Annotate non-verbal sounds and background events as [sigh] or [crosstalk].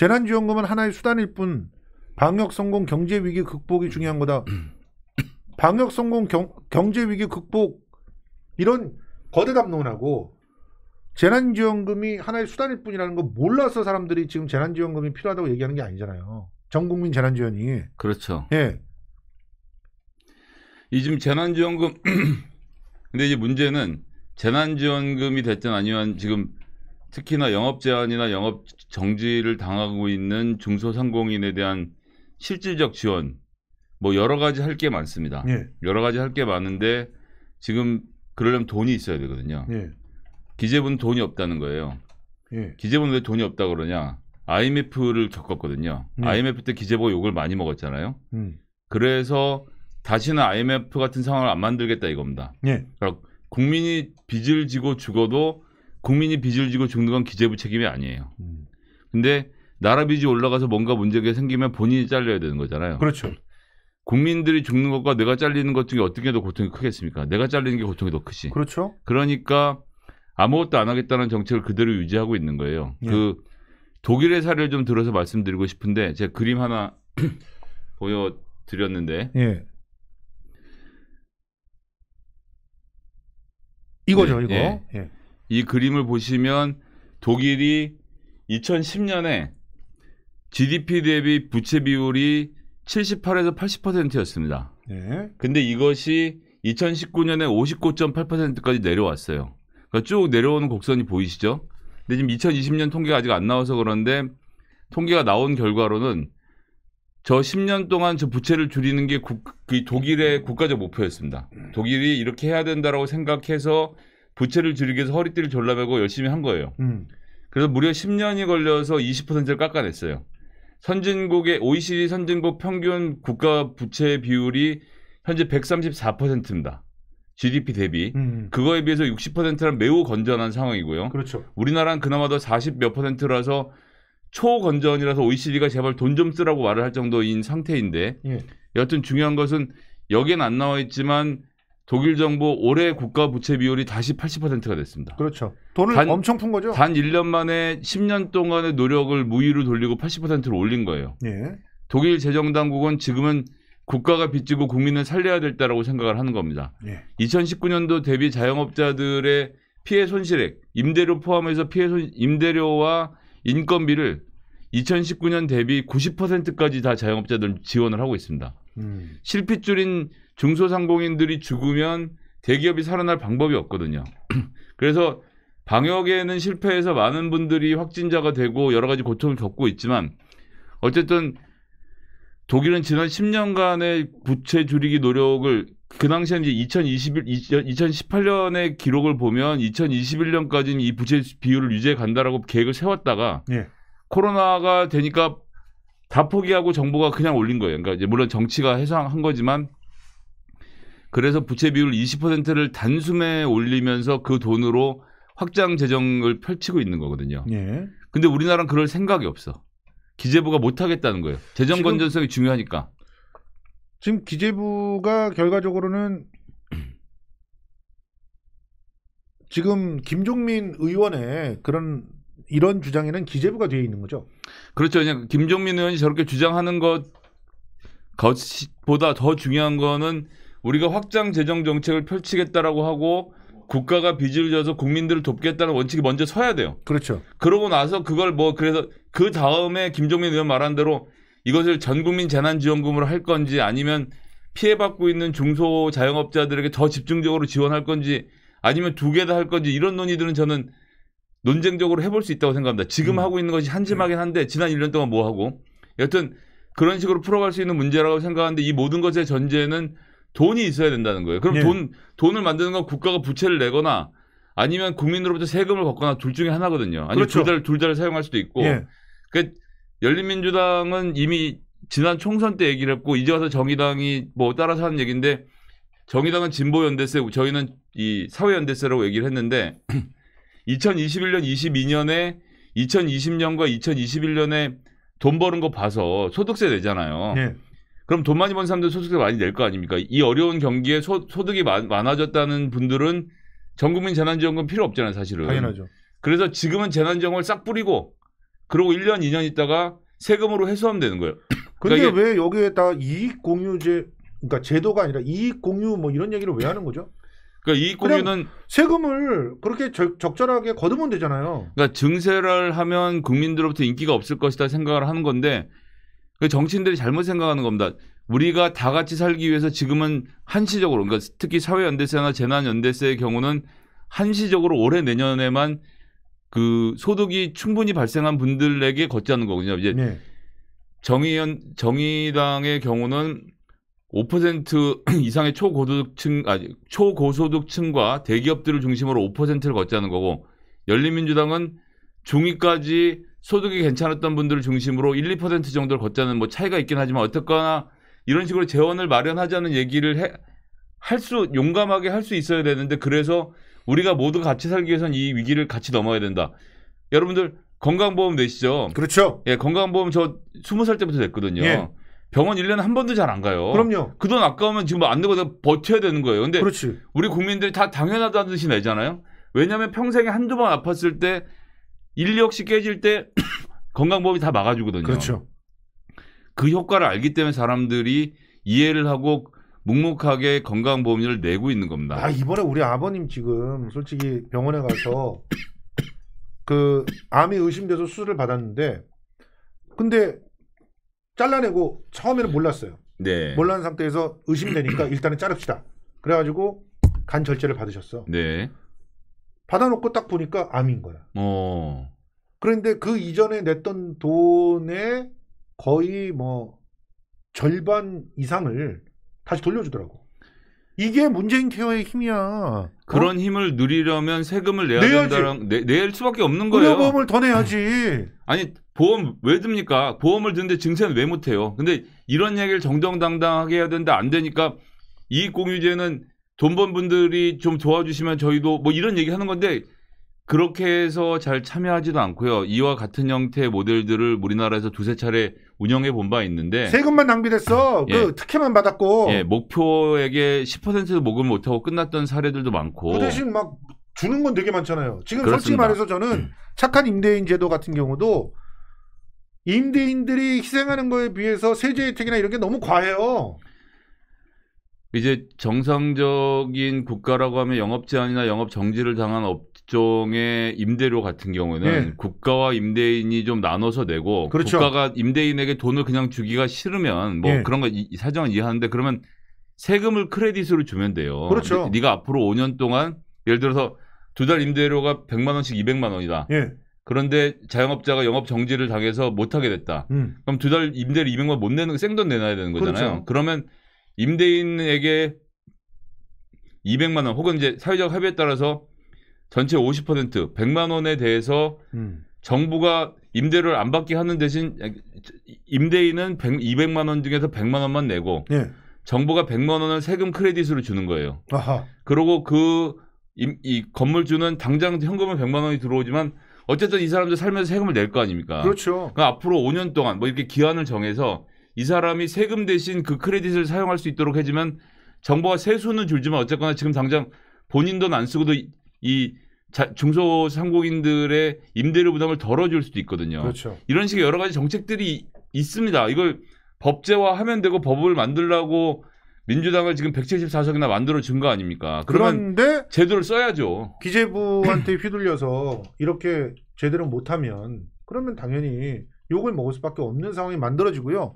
재난지원금은 하나의 수단일 뿐 방역 성공 경제 위기 극복이 중요한 거다. [clears throat] 방역 성공 경, 경제 위기 극복 이런 거대 담론하고 재난지원금이 하나의 수단일 뿐이라는 거 몰라서 사람들이 지금 재난지원금이 필요하다고 얘기하는 게 아니잖아요. 전 국민 재난지원이. 그렇죠. 예. 이 지금 재난지원금 [clears throat] 근데 이제 문제는 재난지원금이 됐든 아니면 지금 특히나 영업 제한이나 영업 정지를 당하고 있는 중소상공인에 대한 실질적 지원 뭐 여러 가지 할 게 많습니다. 예. 여러 가지 할 게 많은데 지금 그러려면 돈이 있어야 되거든요. 예. 기재부는 돈이 없다는 거예요. 예. 기재부는 왜 돈이 없다 그러냐? IMF를 겪었거든요. 음. 예. IMF 때 기재부가 욕을 많이 먹었잖아요. 음. 그래서 다시는 IMF 같은 상황을 안 만들겠다 이겁니다. 예. 그러니까 국민이 빚을 지고 죽어도 국민이 빚을 지고 죽는 건 기재부 책임이 아니에요. 음. 근데 나라 빚이 올라가서 뭔가 문제가 생기면 본인이 잘려야 되는 거잖아요. 그렇죠. 국민들이 죽는 것과 내가 잘리는 것 중에 어떻게 더 고통이 크겠습니까? 내가 잘리는 게 고통이 더 크지. 그렇죠. 그러니까 아무것도 안 하겠다는 정책을 그대로 유지하고 있는 거예요. 예. 그 독일의 사례를 좀 들어서 말씀드리고 싶은데 제가 그림 하나 [clears throat] 보여드렸는데 예. 이거죠, 네, 이거. 예. 예. 이 그림을 보시면 독일이 2010년에 GDP 대비 부채 비율이 78에서 80%였습니다. 네. 근데 이것이 2019년에 59.8%까지 내려왔어요. 그러니까 쭉 내려오는 곡선이 보이시죠? 근데 지금 2020년 통계가 아직 안 나와서 그런데 통계가 나온 결과로는 저 10년 동안 저 부채를 줄이는 게 국, 그 독일의 국가적 목표였습니다. 독일이 이렇게 해야 된다라고 생각해서 부채를 줄이기 위해서 허리띠를 졸라매고 열심히 한 거예요. 음. 그래서 무려 10년이 걸려서 20%를 깎아냈어요. 선진국의 OECD 선진국 평균 국가 부채 비율이 현재 134%입니다. GDP 대비 음. 그거에 비해서 60%는 매우 건전한 상황이고요. 그렇죠. 우리나라는 그나마도 40 몇 퍼센트라서 초건전이라서 OECD가 제발 돈 좀 쓰라고 말을 할 정도인 상태인데 예. 여튼 중요한 것은 여긴안 나와 있지만 독일 정부 올해 국가 부채 비율이 다시 80%가 됐습니다. 그렇죠. 돈을 단, 엄청 푼 거죠. 단 1년 만에 10년 동안의 노력을 무위로 돌리고 80%로 올린 거예요. 예. 독일 재정 당국은 지금은 국가가 빚지고 국민을 살려야 될 때라고 생각을 하는 겁니다. 예. 2019년도 대비 자영업자들의 피해 손실액, 임대료 포함해서 피해 손 임대료와 인건비를 2019년 대비 90%까지 다 자영업자들 지원을 하고 있습니다. 음. 실핏줄인 중소상공인들이 죽으면 대기업이 살아날 방법이 없거든요. [clears throat] 그래서 방역에는 실패해서 많은 분들이 확진자가 되고 여러 가지 고통을 겪고 있지만 어쨌든 독일은 지난 10년간의 부채 줄이기 노력을 그 당시에 이제 2021, 2018년의 기록을 보면 2021년까지는 이 부채 비율을 유지해 간다라고 계획을 세웠다가 예. 코로나가 되니까 다 포기하고 정부가 그냥 올린 거예요. 그러니까 이제 물론 정치가 해상한 거지만 그래서 부채 비율 20%를 단숨에 올리면서 그 돈으로 확장 재정을 펼치고 있는 거거든요. 예. 근데 우리나라는 그럴 생각이 없어. 기재부가 못 하겠다는 거예요. 재정 건전성이 중요하니까. 지금 기재부가 결과적으로는 지금 김종민 의원의 그런 이런 주장에는 기재부가 뒤에 있는 거죠. 그렇죠. 그냥 김종민 의원이 저렇게 주장하는 것 것보다 더 중요한 거는 우리가 확장 재정 정책을 펼치겠다라고 하고 국가가 빚을 져서 국민들을 돕겠다는 원칙이 먼저 서야 돼요. 그렇죠. 그러고 나서 그걸 뭐 그래서 그 다음에 김종민 의원 말한 대로 이것을 전 국민 재난지원금으로 할 건지 아니면 피해받고 있는 중소 자영업자들에게 더 집중적으로 지원할 건지 아니면 두 개 다 할 건지 이런 논의들은 저는 논쟁적으로 해볼 수 있다고 생각합니다. 지금 음. 하고 있는 것이 한심하긴 네. 한데 지난 1년 동안 뭐 하고 여튼 그런 식으로 풀어갈 수 있는 문제라고 생각하는데 이 모든 것의 전제는 돈이 있어야 된다는 거예요. 그럼 네. 돈 돈을 만드는 건 국가가 부채를 내거나 아니면 국민으로부터 세금을 걷거나 둘 중에 하나거든요. 아니면 그렇죠. 둘다를 둘 다를 사용할 수도 있고. 예. 그러니까 열린민주당은 이미 지난 총선 때 얘기를 했고 이제 와서 정의당이 뭐 따라서 하는 얘기인데 정의당은 진보 연대세, 저희는 이 사회 연대세라고 얘기를 했는데 [coughs] 2021년 22년에 2020년과 2021년에 돈 버는 거 봐서 소득세 내잖아요. 네. 그럼 돈 많이 번 사람들 소득세 많이 낼 거 아닙니까? 이 어려운 경기에 소, 득이 많아졌다는 분들은 전 국민 재난지원금 필요 없잖아요, 사실은. 당연하죠. 그래서 지금은 재난지원금을 싹 뿌리고 그러고 1년, 2년 있다가 세금으로 해소하면 되는 거예요. [coughs] 근데 그러니까 왜 여기에다 이익 공유제 그러니까 제도가 아니라 이익 공유 뭐 이런 얘기를 왜 하는 거죠? 그러니까 이익 공유는 세금을 그렇게 적절하게 거두면 되잖아요. 그러니까 증세를 하면 국민들로부터 인기가 없을 것이다 생각을 하는 건데 그 정치인들이 잘못 생각하는 겁니다. 우리가 다 같이 살기 위해서 지금은 한시적으로 그러니까 특히 사회 연대세나 재난 연대세의 경우는 한시적으로 올해 내년에만 그 소득이 충분히 발생한 분들에게 걷자는 거거든요 이제 네. 정의연 정의당의 경우는 5% [clears throat] 이상의 초고소득층, 아 초고소득층과 대기업들을 중심으로 5%를 걷자는 거고, 열린민주당은 중위까지 소득이 괜찮았던 분들을 중심으로 1, 2% 정도를 걷자는 뭐 차이가 있긴 하지만 어쨌거나 이런 식으로 재원을 마련하자는 얘기를 해, 할 수, 용감하게 할 수 있어야 되는데 그래서 우리가 모두 같이 살기 위해선 이 위기를 같이 넘어야 된다. 여러분들 건강보험 내시죠? 그렇죠. 예, 건강보험 저 20살 때부터 냈거든요. 예. 병원 1년에 한 번도 잘 안 가요. 그럼요. 그 돈 아까우면 지금 안 내고 버텨야 되는 거예요. 근데 그렇지. 우리 국민들이 다 당연하다는 듯이 내잖아요. 왜냐하면 평생에 한두 번 아팠을 때 인력시 깨질 때 [coughs] 건강보험이 다 막아주거든요. 그렇죠. 그 효과를 알기 때문에 사람들이 이해를 하고 묵묵하게 건강보험료를 내고 있는 겁니다. 아, 이번에 우리 아버님 지금 솔직히 병원에 가서 [coughs] 그 암이 의심돼서 수술을 받았는데 근데 잘라내고 처음에는 몰랐어요. 네. 몰는 상태에서 의심되니까 [clears throat] 일단은 자릅시다. 그래가지고 간 절제를 받으셨어. 네. 받아놓고 딱 보니까 암인 거야. 어. 그런데 그 이전에 냈던 돈의 거의 뭐 절반 이상을 다시 돌려주더라고. 이게 문재인 케어의 힘이야. 그런 어? 힘을 누리려면 세금을 내야 지 된다는 내, 낼 수밖에 없는 거예요. 의료보험을 더 내야지. 아니 보험 왜 듭니까? 보험을 드는데 증세는 왜 못해요? 근데 이런 얘기를 정정당당하게 해야 되는데 안 되니까 이익공유제는 돈 번 분들이 좀 도와주시면 저희도 뭐 이런 얘기 하는 건데 그렇게 해서 잘 참여하지도 않고요. 이와 같은 형태의 모델들을 우리나라에서 두세 차례 운영해 본 바 있는데 세금만 낭비됐어. 예. 그 특혜만 받았고. 예, 목표에게 10%도 목을 못하고 끝났던 사례들도 많고. 그 대신 막 주는 건 되게 많잖아요. 지금 그렇습니다. 솔직히 말해서 저는 음. 착한 임대인 제도 같은 경우도 임대인들이 희생하는 거에 비해서 세제 혜택이나 이런 게 너무 과해요. 이제 정상적인 국가라고 하면 영업 제한이나 영업 정지를 당한 업종의 임대료 같은 경우는 네. 국가와 임대인이 좀 나눠서 내고 그렇죠. 국가가 임대인에게 돈을 그냥 주기가 싫으면 뭐 네. 그런 거 사정은 이해하는데 그러면 세금을 크레딧으로 주면 돼요. 그렇죠. 네가 앞으로 5년 동안 예를 들어서 두 달 임대료가 100만 원씩 200만 원이다. 예. 그런데 자영업자가 영업 정지를 당해서 못하게 됐다. 음. 그럼 두 달 임대를 200만 못 내는 생돈 내놔야 되는 거잖아요. 그렇죠. 그러면 임대인에게 200만 원 혹은 이제 사회적 합의에 따라서 전체 50% 100만 원에 대해서 음. 정부가 임대를 안 받게 하는 대신 임대인은 100, 200만 원 중에서 100만 원만 내고 예. 정부가 100만 원을 세금 크레딧으로 주는 거예요. 아하. 그러고 그 이 건물주는 당장 현금은 100만 원이 들어오지만 어쨌든 이 사람들 살면서 세금을 낼 거 아닙니까? 그렇죠. 그 앞으로 5년 동안 뭐 이렇게 기한을 정해서 이 사람이 세금 대신 그 크레딧을 사용할 수 있도록 해주면 정부가 세수는 줄지만 어쨌거나 지금 당장 본인 돈 안 쓰고도 이, 중소상공인들의 임대료 부담을 덜어줄 수도 있거든요. 그렇죠. 이런 식의 여러 가지 정책들이 있습니다. 이걸 법제화하면 되고 법을 만들라고 민주당을 지금 174석이나 만들어 준거 아닙니까? 그런데 제도를 써야죠. 기재부한테 [clears throat] 휘둘려서 이렇게 제대로 못하면 그러면 당연히 욕을 먹을 수밖에 없는 상황이 만들어지고요.